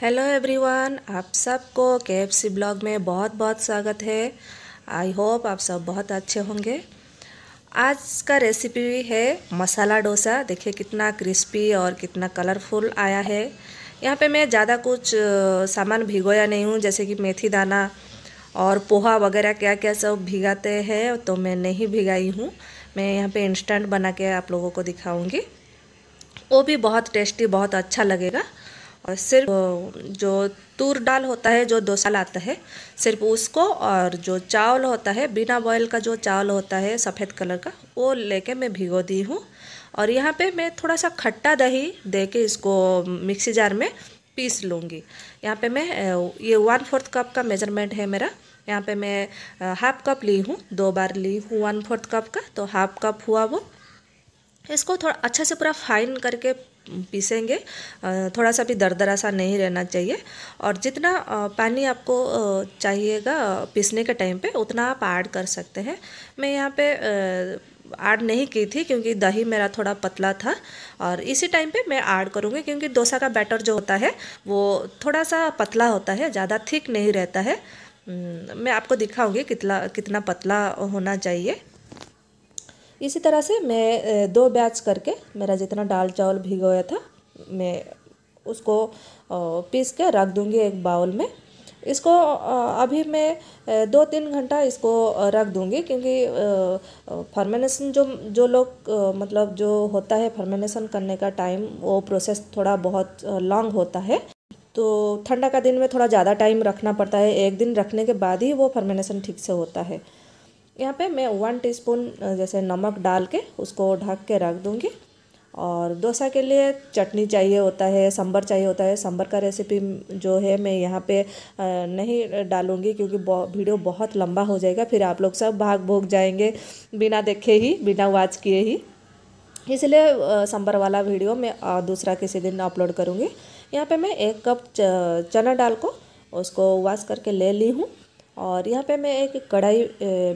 hello everyone आप सबको के एफ सी ब्लॉग में बहुत बहुत स्वागत है आई होप आप सब बहुत अच्छे होंगे आज का रेसिपी है मसाला डोसा देखिए कितना क्रिस्पी और कितना कलरफुल आया है यहाँ पे मैं ज़्यादा कुछ सामान भिगोया नहीं हूँ जैसे कि मेथी दाना और पोहा वगैरह क्या क्या सब भिगाते हैं तो मैं नहीं भिगाई हूँ मैं यहाँ पे इंस्टेंट बना के आप लोगों को दिखाऊँगी वो भी बहुत टेस्टी बहुत अच्छा लगेगा और सिर्फ जो तूर दाल होता है जो डोसा लाता है सिर्फ उसको और जो चावल होता है बिना बॉयल का जो चावल होता है सफ़ेद कलर का वो लेके मैं भिगो दी हूँ और यहाँ पे मैं थोड़ा सा खट्टा दही दे के इसको मिक्सी जार में पीस लूँगी यहाँ पे मैं ये वन फोर्थ कप का मेजरमेंट है मेरा यहाँ पे मैं हाफ कप ली हूँ दो बार ली हूँ वन फोर्थ कप का तो हाफ कप हुआ वो इसको थोड़ा अच्छे से पूरा फाइन करके पीसेंगे थोड़ा सा भी दरदरा सा नहीं रहना चाहिए और जितना पानी आपको चाहिएगा पीसने के टाइम पे उतना आप ऐड कर सकते हैं मैं यहाँ पे ऐड नहीं की थी क्योंकि दही मेरा थोड़ा पतला था और इसी टाइम पे मैं ऐड करूँगी क्योंकि डोसा का बैटर जो होता है वो थोड़ा सा पतला होता है ज़्यादा थिक नहीं रहता है मैं आपको दिखाऊँगी कितना कितना पतला होना चाहिए इसी तरह से मैं दो बैच करके मेरा जितना दाल चावल भिगोया था मैं उसको पीस के रख दूँगी एक बाउल में इसको अभी मैं दो तीन घंटा इसको रख दूँगी क्योंकि फर्मेनेशन जो जो लोग मतलब जो होता है फर्मेनेशन करने का टाइम वो प्रोसेस थोड़ा बहुत लॉन्ग होता है तो ठंडा का दिन में थोड़ा ज़्यादा टाइम रखना पड़ता है एक दिन रखने के बाद ही वो फर्मेनेशन ठीक से होता है यहाँ पे मैं वन टीस्पून जैसे नमक डाल के उसको ढक के रख दूँगी और डोसा के लिए चटनी चाहिए होता है सांबर चाहिए होता है सांबर का रेसिपी जो है मैं यहाँ पे नहीं डालूँगी क्योंकि वीडियो बहुत लंबा हो जाएगा फिर आप लोग सब भाग भोग जाएंगे बिना देखे ही बिना वाच किए ही इसलिए सांबर वाला वीडियो मैं दूसरा किसी दिन अपलोड करूँगी यहाँ पे मैं एक कप चना डाल को उसको वाश करके ले ली हूँ और यहाँ पे मैं एक कढ़ाई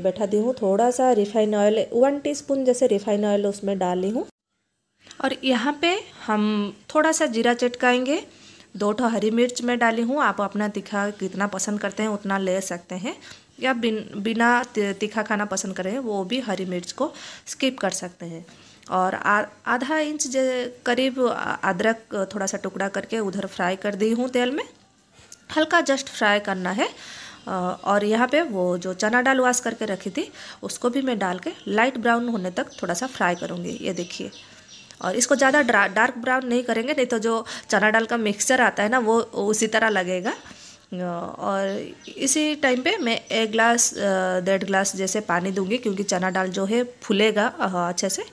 बैठा दी हूँ थोड़ा सा रिफाइन ऑयल वन टीस्पून जैसे रिफाइन ऑयल उसमें डाली हूँ और यहाँ पे हम थोड़ा सा जीरा चटकाएंगे दो ठो हरी मिर्च में डाली हूँ आप अपना तीखा कितना पसंद करते हैं उतना ले सकते हैं या बिन बिना तीखा खाना पसंद करें वो भी हरी मिर्च को स्किप कर सकते हैं और आधा इंच करीब अदरक थोड़ा सा टुकड़ा करके उधर फ्राई कर दी हूँ तेल में हल्का जस्ट फ्राई करना है और यहाँ पे वो जो चना डाल वाश करके रखी थी उसको भी मैं डाल के लाइट ब्राउन होने तक थोड़ा सा फ्राई करूँगी ये देखिए और इसको ज़्यादा डार्क ब्राउन नहीं करेंगे नहीं तो जो चना डाल का मिक्सचर आता है ना वो उसी तरह लगेगा और इसी टाइम पे मैं एक ग्लास डेढ़ ग्लास जैसे पानी दूंगी क्योंकि चना डाल जो है फूलेगा अच्छे से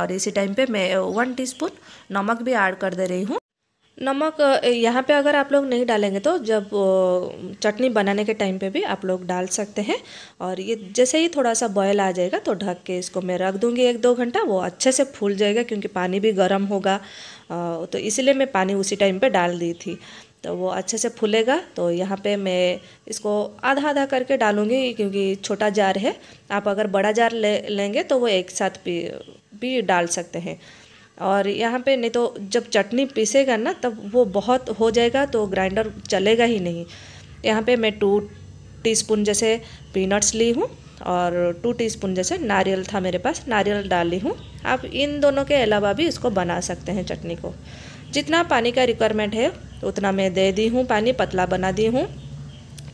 और इसी टाइम पे मैं वन टीस्पून नमक भी ऐड कर दे रही हूँ नमक यहाँ पे अगर आप लोग नहीं डालेंगे तो जब चटनी बनाने के टाइम पे भी आप लोग डाल सकते हैं और ये जैसे ही थोड़ा सा बॉयल आ जाएगा तो ढक के इसको मैं रख दूँगी एक दो घंटा वो अच्छे से फूल जाएगा क्योंकि पानी भी गर्म होगा तो इसलिए मैं पानी उसी टाइम पे डाल दी थी तो वो अच्छे से फूलेगा तो यहाँ पे मैं इसको आधा आधा करके डालूँगी क्योंकि छोटा जार है आप अगर बड़ा जार ले लेंगे तो वो एक साथ भी भी डाल सकते हैं और यहाँ पे नहीं तो जब चटनी पीसेगा ना तब वो बहुत हो जाएगा तो ग्राइंडर चलेगा ही नहीं यहाँ पे मैं टू टीस्पून जैसे पीनट्स ली हूँ और टू टीस्पून जैसे नारियल था मेरे पास नारियल डाल ली हूँ आप इन दोनों के अलावा भी इसको बना सकते हैं चटनी को जितना पानी का रिक्वायरमेंट है उतना मैं दे दी हूँ पानी पतला बना दी हूँ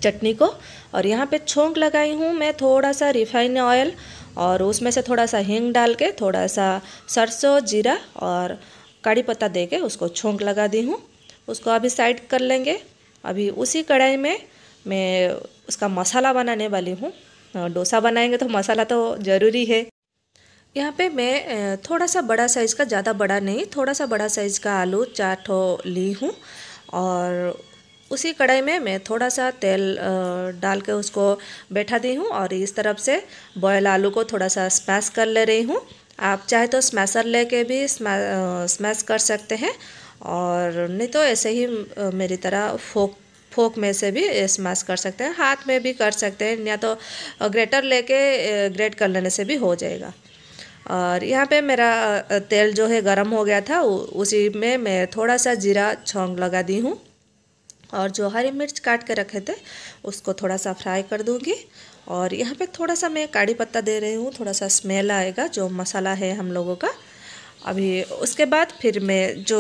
चटनी को और यहाँ पे छोंक लगाई हूँ मैं थोड़ा सा रिफाइन ऑयल और उसमें से थोड़ा सा हींग डाल के थोड़ा सा सरसों जीरा और कड़ी पत्ता दे के उसको छोंक लगा दी हूँ उसको अभी साइड कर लेंगे अभी उसी कढ़ाई में मैं उसका मसाला बनाने वाली हूँ डोसा बनाएंगे तो मसाला तो ज़रूरी है यहाँ पे मैं थोड़ा सा बड़ा साइज़ का ज़्यादा बड़ा नहीं थोड़ा सा बड़ा साइज़ का आलू चार ठो ली हूँ और उसी कढ़ाई में मैं थोड़ा सा तेल डाल के उसको बैठा दी हूँ और इस तरफ से बॉयल आलू को थोड़ा सा स्मैश कर ले रही हूँ आप चाहे तो स्मैशर लेके भी स्मैश कर सकते हैं और नहीं तो ऐसे ही मेरी तरह फोक फोक में से भी स्मैश कर सकते हैं हाथ में भी कर सकते हैं या तो ग्रेटर लेके ग्रेट कर लेने से भी हो जाएगा और यहाँ पे मेरा तेल जो है गरम हो गया था उसी में मैं थोड़ा सा जीरा छोंक लगा दी हूँ और जो हरी मिर्च काट के रखे थे उसको थोड़ा सा फ्राई कर दूँगी और यहाँ पे थोड़ा सा मैं काढ़ी पत्ता दे रही हूँ थोड़ा सा स्मेल आएगा जो मसाला है हम लोगों का अभी उसके बाद फिर मैं जो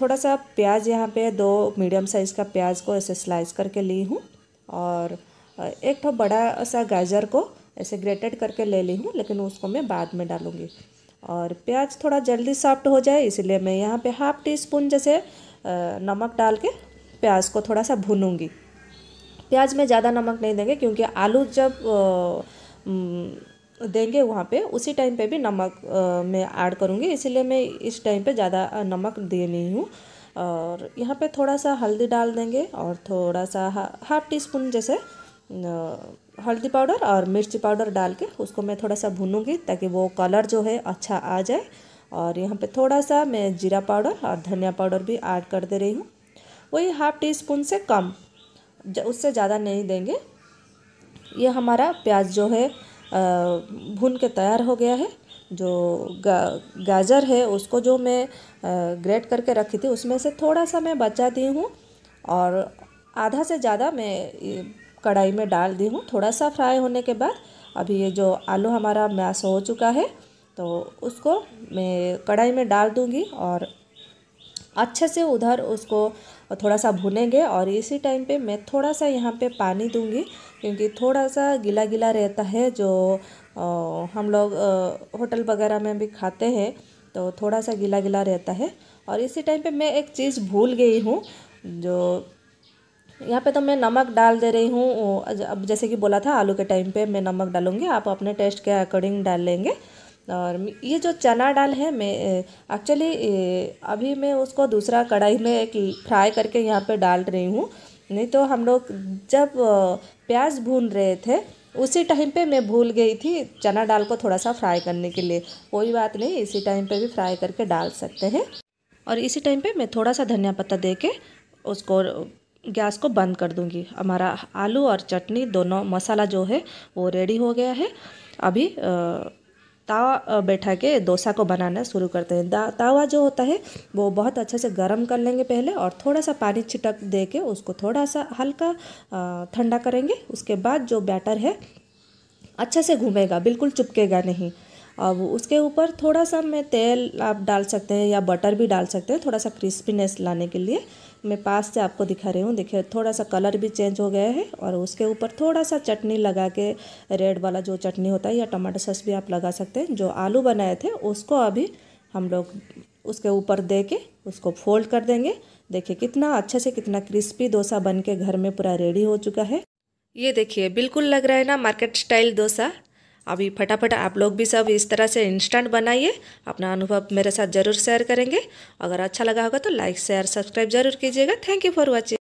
थोड़ा सा प्याज यहाँ पे दो मीडियम साइज़ का प्याज को ऐसे स्लाइस करके ली हूँ और एक तो बड़ा सा गाजर को ऐसे ग्रेटेड करके ले ली हूँ लेकिन उसको मैं बाद में डालूँगी और प्याज थोड़ा जल्दी सॉफ्ट हो जाए इसलिए मैं यहाँ पे हाफ़ टी स्पून जैसे नमक डाल के प्याज को थोड़ा सा भूनूँगी प्याज में ज़्यादा नमक नहीं देंगे क्योंकि आलू जब देंगे वहाँ पे उसी टाइम पे भी नमक मैं ऐड करूँगी इसीलिए मैं इस टाइम पे ज़्यादा नमक दे नहीं हूँ और यहाँ पे थोड़ा सा हल्दी डाल देंगे और थोड़ा सा हाफ टी स्पून जैसे हल्दी पाउडर और मिर्ची पाउडर डाल के उसको मैं थोड़ा सा भूनूंगी ताकि वो कलर जो है अच्छा आ जाए और यहाँ पे थोड़ा सा मैं जीरा पाउडर और धनिया पाउडर भी ऐड कर दे रही हूँ वही हाफ़ टी स्पून से कम उससे ज़्यादा नहीं देंगे ये हमारा प्याज जो है भून के तैयार हो गया है जो गा, गाजर है उसको जो मैं ग्रेट करके रखी थी उसमें से थोड़ा सा मैं बचा दी हूँ और आधा से ज़्यादा मैं कढ़ाई में डाल दी हूँ थोड़ा सा फ्राई होने के बाद अभी ये जो आलू हमारा मैश हो चुका है तो उसको मैं कढ़ाई में डाल दूँगी और अच्छे से उधर उसको थोड़ा सा भुनेंगे और इसी टाइम पे मैं थोड़ा सा यहाँ पे पानी दूंगी क्योंकि थोड़ा सा गीला गीला रहता है जो आ, हम लोग होटल वगैरह में भी खाते हैं तो थोड़ा सा गीला गीला रहता है और इसी टाइम पे मैं एक चीज़ भूल गई हूँ जो यहाँ पे तो मैं नमक डाल दे रही हूँ अब जैसे कि बोला था आलू के टाइम पर मैं नमक डालूँगी आप अपने टेस्ट के अकॉर्डिंग डाल लेंगे और ये जो चना दाल है मैं एक्चुअली अभी मैं उसको दूसरा कढ़ाई में एक फ्राई करके यहाँ पे डाल रही हूँ नहीं तो हम लोग जब प्याज भून रहे थे उसी टाइम पे मैं भूल गई थी चना दाल को थोड़ा सा फ्राई करने के लिए कोई बात नहीं इसी टाइम पे भी फ्राई करके डाल सकते हैं और इसी टाइम पे मैं थोड़ा सा धनिया पत्ता दे के उसको गैस को बंद कर दूंगी हमारा आलू और चटनी दोनों मसाला जो है वो रेडी हो गया है अभी आ, तावा बैठा के डोसा को बनाना शुरू करते हैं तावा जो होता है वो बहुत अच्छे से गर्म कर लेंगे पहले और थोड़ा सा पानी छिटक दे के उसको थोड़ा सा हल्का ठंडा करेंगे उसके बाद जो बैटर है अच्छे से घूमेगा बिल्कुल चुपकेगा नहीं अब उसके ऊपर थोड़ा सा मैं तेल आप डाल सकते हैं या बटर भी डाल सकते हैं थोड़ा सा क्रिस्पीनेस लाने के लिए मैं पास से आपको दिखा रही हूँ देखिए थोड़ा सा कलर भी चेंज हो गया है और उसके ऊपर थोड़ा सा चटनी लगा के रेड वाला जो चटनी होता है या टमाटर सॉस भी आप लगा सकते हैं जो आलू बनाए थे उसको अभी हम लोग उसके ऊपर दे के उसको फोल्ड कर देंगे देखिए कितना अच्छे से कितना क्रिस्पी डोसा बन के घर में पूरा रेडी हो चुका है ये देखिए बिल्कुल लग रहा है ना मार्केट स्टाइल डोसा अभी फटाफट आप लोग भी सब इस तरह से इंस्टेंट बनाइए अपना अनुभव मेरे साथ ज़रूर शेयर करेंगे अगर अच्छा लगा होगा तो लाइक शेयर सब्सक्राइब जरूर कीजिएगा थैंक यू फॉर वॉचिंग